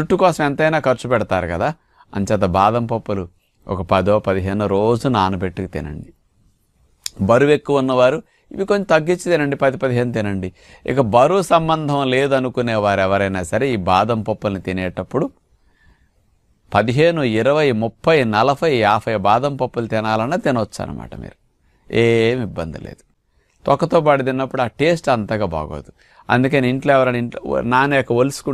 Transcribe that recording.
జుట్టు కోసం ఎంతైనా ఖర్చు పెడతారు కదా అంచేత బాదం పప్పులు ఒక పదో పదిహేనో రోజు నానబెట్టుకు తినండి బరువు ఎక్కువ ఉన్నవారు ఇవి కొంచెం తగ్గించి తినండి పది పదిహేను తినండి ఇక బరువు సంబంధం లేదనుకునేవారు ఎవరైనా సరే ఈ బాదం పప్పుల్ని తినేటప్పుడు పదిహేను ఇరవై ముప్పై నలభై యాభై బాదం పప్పులు తినాలన్నా తినొచ్చు అనమాట మీరు ఏమి ఇబ్బంది లేదు తొక్కతో పాటు తిన్నప్పుడు ఆ టేస్ట్ అంతగా బాగోదు అందుకని ఇంట్లో ఎవరైనా ఇంట్లో నాన్న యొక్క ఒలుసుకుంటే